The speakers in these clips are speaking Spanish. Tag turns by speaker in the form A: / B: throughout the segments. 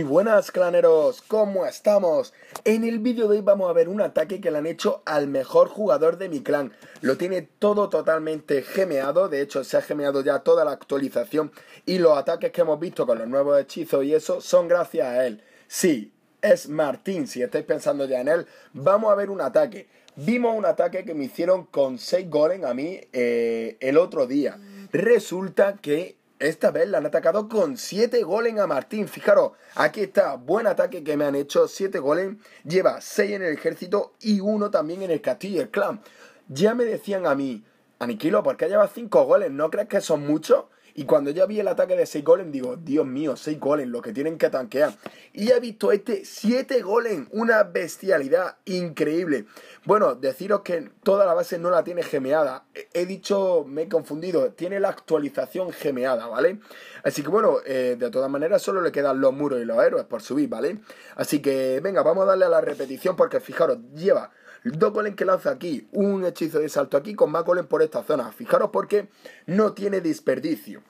A: Muy buenas claneros, ¿cómo estamos? En el vídeo de hoy vamos a ver un ataque que le han hecho al mejor jugador de mi clan. Lo tiene todo totalmente gemeado, de hecho se ha gemeado ya toda la actualización y los ataques que hemos visto con los nuevos hechizos y eso son gracias a él. Sí, es Martín, si estáis pensando ya en él, vamos a ver un ataque. Vimos un ataque que me hicieron con 6 goles a mí eh, el otro día. Resulta que esta vez la han atacado con 7 goles a Martín. Fijaros, aquí está, buen ataque que me han hecho, 7 goles. Lleva 6 en el ejército y 1 también en el castillo el clan. Ya me decían a mí, Aniquilo, ¿por qué llevas 5 goles? ¿No crees que son muchos? Y cuando ya vi el ataque de 6 golem, digo, Dios mío, 6 goles, lo que tienen que tanquear. Y he visto este 7 golem, una bestialidad increíble. Bueno, deciros que toda la base no la tiene gemeada. He dicho, me he confundido, tiene la actualización gemeada, ¿vale? Así que bueno, eh, de todas maneras solo le quedan los muros y los héroes por subir, ¿vale? Así que venga, vamos a darle a la repetición porque fijaros, lleva Dos que lanza aquí, un hechizo de salto aquí con más golem por esta zona. Fijaros porque no tiene desperdicio.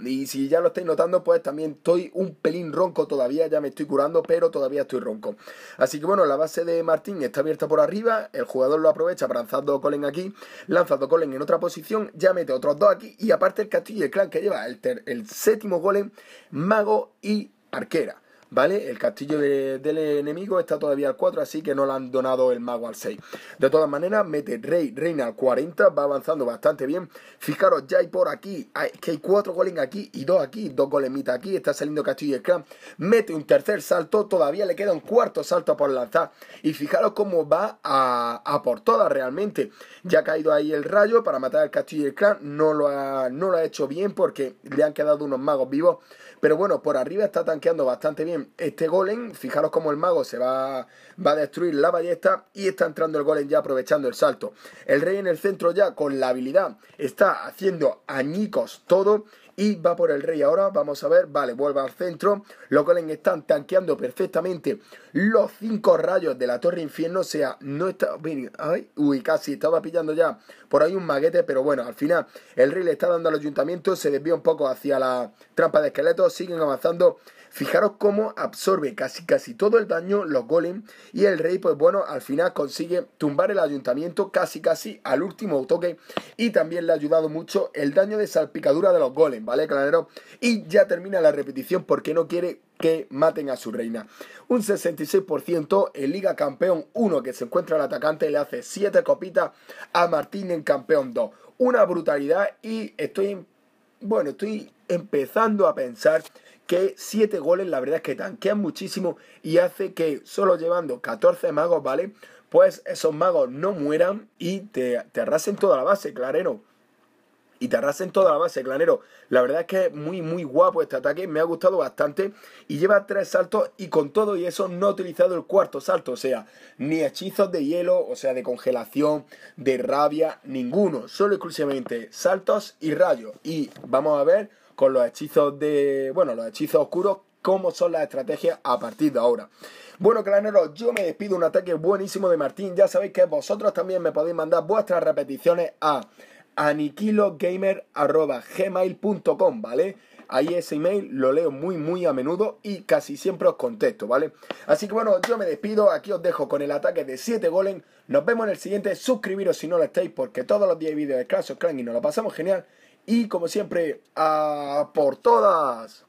A: Y si ya lo estáis notando, pues también estoy un pelín ronco todavía, ya me estoy curando, pero todavía estoy ronco. Así que bueno, la base de Martín está abierta por arriba, el jugador lo aprovecha para lanzar dos colen aquí, lanza dos colen en otra posición, ya mete otros dos aquí, y aparte el castillo y el clan que lleva el, el séptimo golem, mago y arquera. ¿vale? El castillo del enemigo está todavía al 4, así que no le han donado el mago al 6. De todas maneras, mete rey, reina al 40, va avanzando bastante bien. Fijaros, ya hay por aquí, que hay 4 golem aquí y 2 aquí, 2 golemitas aquí, está saliendo castillo de clan. Mete un tercer salto, todavía le queda un cuarto salto por lanzar. Y fijaros cómo va a, por todas realmente. Ya ha caído ahí el rayo para matar al castillo del clan, no no lo ha hecho bien porque le han quedado unos magos vivos. Pero bueno, por arriba está tanqueando bastante bien este golem. Fijaros como el mago se va, va a destruir la ballesta y está entrando el golem ya aprovechando el salto. El rey en el centro ya con la habilidad está haciendo añicos todo y va por el rey ahora. Vamos a ver, vale, vuelve al centro. Los golems están tanqueando perfectamente los cinco rayos de la Torre Infierno. O sea, no está. Ay, uy, casi estaba pillando ya por ahí un maguete, pero bueno, al final el rey le está dando al ayuntamiento. Se desvía un poco hacia la trampa de esqueletos. Siguen avanzando Fijaros cómo absorbe casi, casi todo el daño los golems y el rey, pues bueno, al final consigue tumbar el ayuntamiento casi, casi al último toque y también le ha ayudado mucho el daño de salpicadura de los golems, ¿vale, claro? Y ya termina la repetición porque no quiere que maten a su reina. Un 66% en Liga Campeón 1 que se encuentra el atacante le hace 7 copitas a Martín en Campeón 2. Una brutalidad y estoy... Bueno, estoy empezando a pensar que 7 goles la verdad es que tanquean muchísimo y hace que solo llevando 14 magos, ¿vale? Pues esos magos no mueran y te, arrasen toda la base, clarero y te arrasen toda la base, Clanero. La verdad es que es muy, muy guapo este ataque, me ha gustado bastante y lleva tres saltos y con todo y eso no ha utilizado el cuarto salto, o sea, ni hechizos de hielo, o sea, de congelación, de rabia, ninguno, solo exclusivamente saltos y rayos. Y vamos a ver con los hechizos de. Bueno, los hechizos oscuros, cómo son las estrategias a partir de ahora. Bueno, claneros, yo me despido. Un ataque buenísimo de Martín. Ya sabéis que vosotros también me podéis mandar vuestras repeticiones a aniquilogamer.gmail.com, ¿vale? Ahí ese email lo leo muy, muy a menudo y casi siempre os contesto, ¿vale? Así que bueno, yo me despido. Aquí os dejo con el ataque de 7 golem. Nos vemos en el siguiente. Suscribiros si no lo estáis, porque todos los días hay vídeos de Clash of Clans y nos lo pasamos genial. Y como siempre, a por todas.